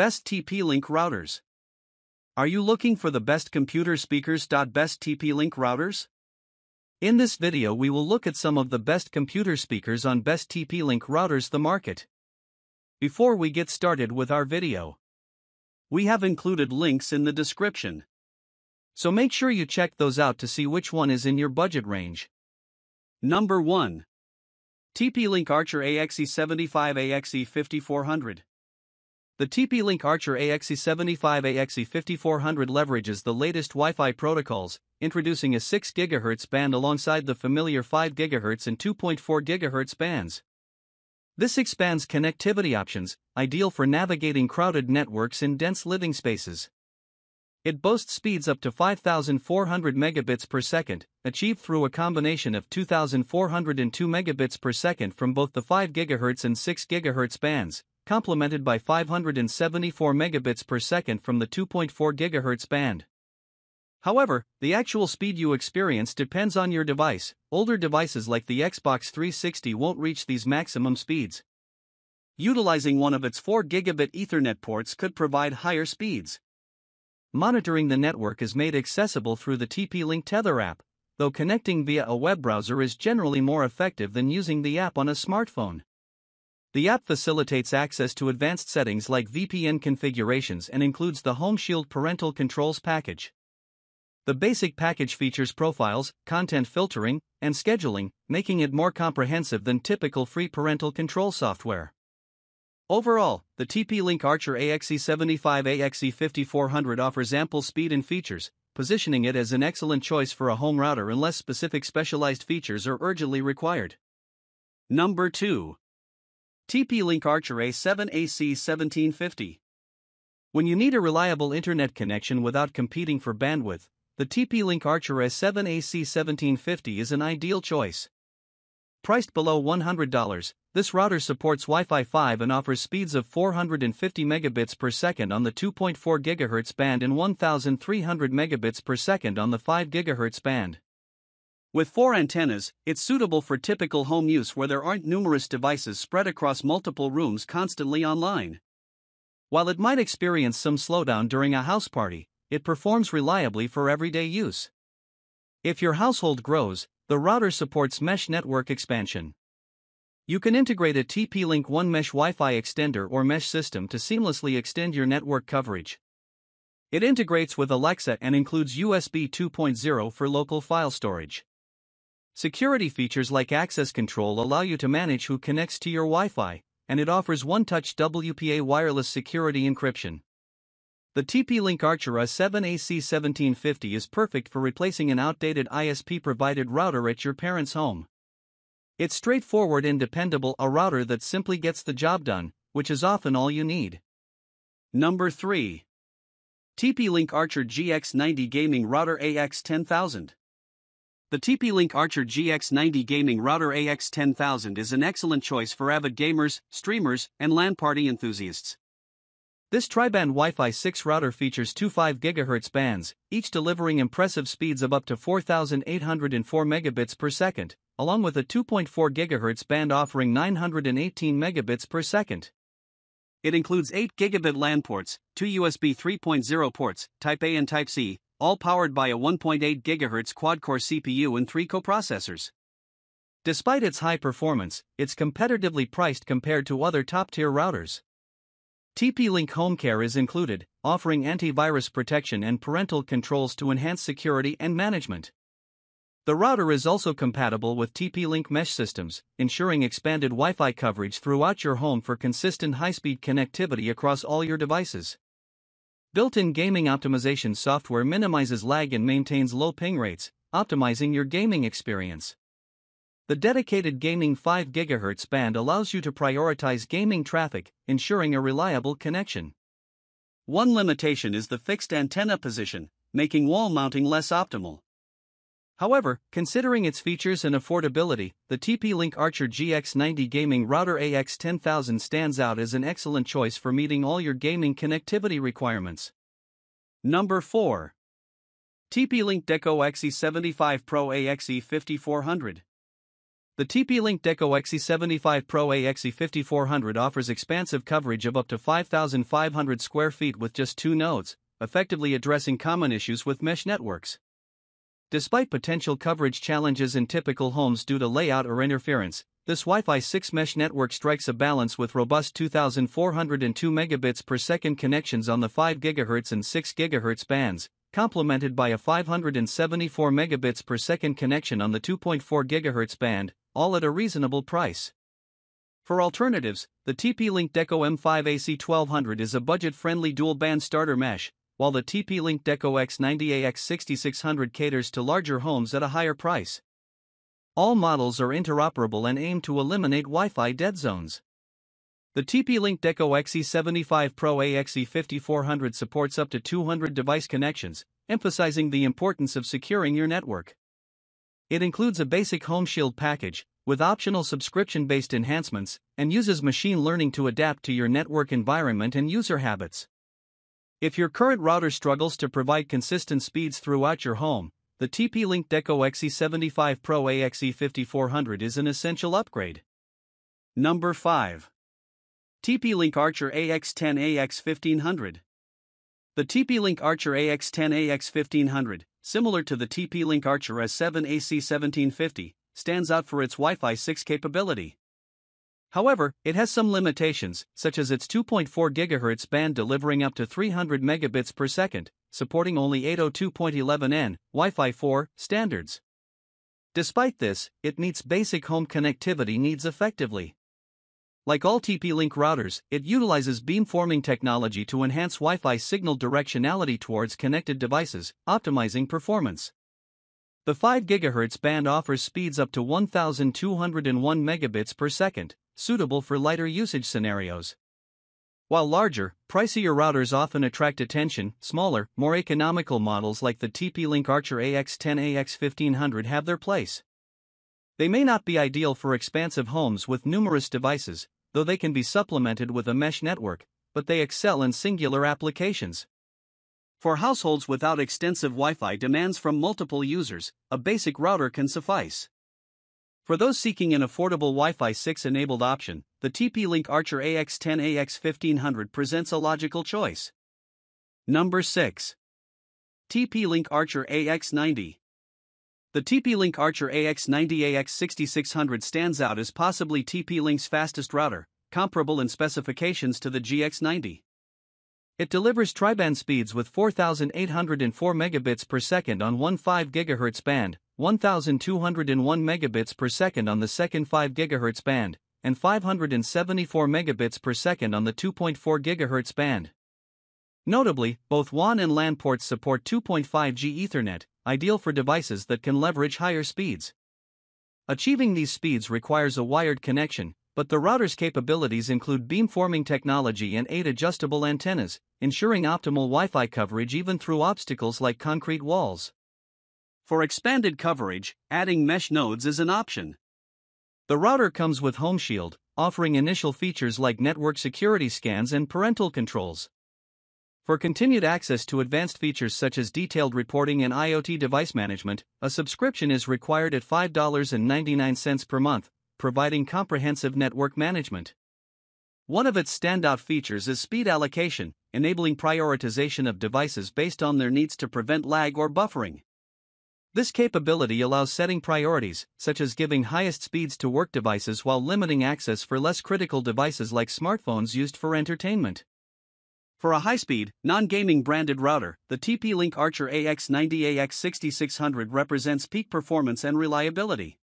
Best TP-Link routers. Are you looking for the best computer speakers? Best TP-Link routers? In this video we will look at some of the best computer speakers on best TP-Link routers the market. Before we get started with our video, we have included links in the description. So make sure you check those out to see which one is in your budget range. Number 1. TP-Link Archer AXE75 AXE5400 the TP-Link Archer AXE75 AXE5400 leverages the latest Wi-Fi protocols, introducing a 6 GHz band alongside the familiar 5 GHz and 2.4 GHz bands. This expands connectivity options, ideal for navigating crowded networks in dense living spaces. It boasts speeds up to 5,400 megabits per second, achieved through a combination of 2,402 megabits per second from both the 5 GHz and 6 GHz bands, complemented by 574 megabits per second from the 2.4 GHz band. However, the actual speed you experience depends on your device. Older devices like the Xbox 360 won't reach these maximum speeds. Utilizing one of its 4 gigabit Ethernet ports could provide higher speeds. Monitoring the network is made accessible through the TP Link Tether app, though connecting via a web browser is generally more effective than using the app on a smartphone. The app facilitates access to advanced settings like VPN configurations and includes the Home Shield Parental Controls package. The basic package features profiles, content filtering, and scheduling, making it more comprehensive than typical free parental control software. Overall, the TP-Link Archer AXE75 AXE5400 offers ample speed and features, positioning it as an excellent choice for a home router unless specific specialized features are urgently required. Number 2. TP-Link Archer A7AC1750. When you need a reliable internet connection without competing for bandwidth, the TP-Link Archer a 7 ac 1750 is an ideal choice. Priced below $100, this router supports Wi-Fi 5 and offers speeds of 450 megabits per second on the 2.4 GHz band and 1300 megabits per second on the 5 GHz band. With four antennas, it's suitable for typical home use where there aren't numerous devices spread across multiple rooms constantly online. While it might experience some slowdown during a house party, it performs reliably for everyday use. If your household grows, the router supports mesh network expansion. You can integrate a TP Link One Mesh Wi Fi extender or mesh system to seamlessly extend your network coverage. It integrates with Alexa and includes USB 2.0 for local file storage. Security features like access control allow you to manage who connects to your Wi-Fi, and it offers one-touch WPA wireless security encryption. The TP-Link Archera 7AC1750 is perfect for replacing an outdated ISP-provided router at your parents' home. It's straightforward and dependable a router that simply gets the job done, which is often all you need. Number 3. TP-Link Archer GX90 Gaming Router AX10000 the TP-Link Archer GX90 gaming router AX10000 is an excellent choice for avid gamers, streamers, and LAN party enthusiasts. This tri-band Wi-Fi 6 router features two 5 GHz bands, each delivering impressive speeds of up to 4,804 megabits per second, along with a 2.4 GHz band offering 918 megabits per second. It includes 8 gigabit LAN ports, two USB 3.0 ports, Type A and Type C, all powered by a 1.8 GHz quad-core CPU and 3 coprocessors. Despite its high performance, it's competitively priced compared to other top-tier routers. TP-Link Home Care is included, offering antivirus protection and parental controls to enhance security and management. The router is also compatible with TP-Link mesh systems, ensuring expanded Wi-Fi coverage throughout your home for consistent high-speed connectivity across all your devices. Built-in gaming optimization software minimizes lag and maintains low ping rates, optimizing your gaming experience. The dedicated gaming 5 GHz band allows you to prioritize gaming traffic, ensuring a reliable connection. One limitation is the fixed antenna position, making wall mounting less optimal. However, considering its features and affordability, the TP-Link Archer GX90 gaming router AX10000 stands out as an excellent choice for meeting all your gaming connectivity requirements. Number 4. TP-Link Deco XE75 Pro AXE5400 The TP-Link Deco XE75 Pro AXE5400 offers expansive coverage of up to 5,500 square feet with just two nodes, effectively addressing common issues with mesh networks. Despite potential coverage challenges in typical homes due to layout or interference, this Wi-Fi 6 mesh network strikes a balance with robust 2402 megabits per second connections on the 5 GHz and 6 GHz bands, complemented by a 574 megabits per second connection on the 2.4 GHz band, all at a reasonable price. For alternatives, the TP-Link Deco M5AC1200 is a budget-friendly dual-band starter mesh, while the TP-Link Deco X90AX6600 caters to larger homes at a higher price. All models are interoperable and aim to eliminate Wi-Fi dead zones. The TP-Link Deco XE75 Pro AXE5400 supports up to 200 device connections, emphasizing the importance of securing your network. It includes a basic home shield package, with optional subscription-based enhancements, and uses machine learning to adapt to your network environment and user habits. If your current router struggles to provide consistent speeds throughout your home, the TP-Link Deco XE75 Pro AXE5400 is an essential upgrade. Number 5. TP-Link Archer AX10 AX1500 The TP-Link Archer AX10 AX1500, similar to the TP-Link Archer S7 AC1750, stands out for its Wi-Fi 6 capability. However, it has some limitations, such as its 2.4 GHz band delivering up to 300 megabits per second, supporting only 802.11n Wi-Fi 4 standards. Despite this, it meets basic home connectivity needs effectively. Like all TP-Link routers, it utilizes beamforming technology to enhance Wi-Fi signal directionality towards connected devices, optimizing performance. The 5 GHz band offers speeds up to 1201 megabits per second, suitable for lighter usage scenarios. While larger, pricier routers often attract attention, smaller, more economical models like the TP-Link Archer AX10 AX1500 have their place. They may not be ideal for expansive homes with numerous devices, though they can be supplemented with a mesh network, but they excel in singular applications. For households without extensive Wi Fi demands from multiple users, a basic router can suffice. For those seeking an affordable Wi-Fi 6-enabled option, the TP-Link Archer AX10 AX1500 presents a logical choice. Number 6. TP-Link Archer AX90 the TP-Link Archer AX90 AX6600 stands out as possibly TP-Link's fastest router, comparable in specifications to the GX90. It delivers tri-band speeds with 4,804 megabits per second on one 5 GHz band, 1201 megabits per second on the second 5 GHz band, and 574 megabits per second on the 2.4 GHz band. Notably, both WAN and LAN ports support 2.5G Ethernet, ideal for devices that can leverage higher speeds. Achieving these speeds requires a wired connection, but the router's capabilities include beamforming technology and eight adjustable antennas, ensuring optimal Wi Fi coverage even through obstacles like concrete walls. For expanded coverage, adding mesh nodes is an option. The router comes with Home Shield, offering initial features like network security scans and parental controls. For continued access to advanced features such as detailed reporting and IoT device management, a subscription is required at $5.99 per month, providing comprehensive network management. One of its standout features is speed allocation, enabling prioritization of devices based on their needs to prevent lag or buffering. This capability allows setting priorities, such as giving highest speeds to work devices while limiting access for less critical devices like smartphones used for entertainment. For a high speed, non gaming branded router, the TP Link Archer AX90 AX6600 represents peak performance and reliability.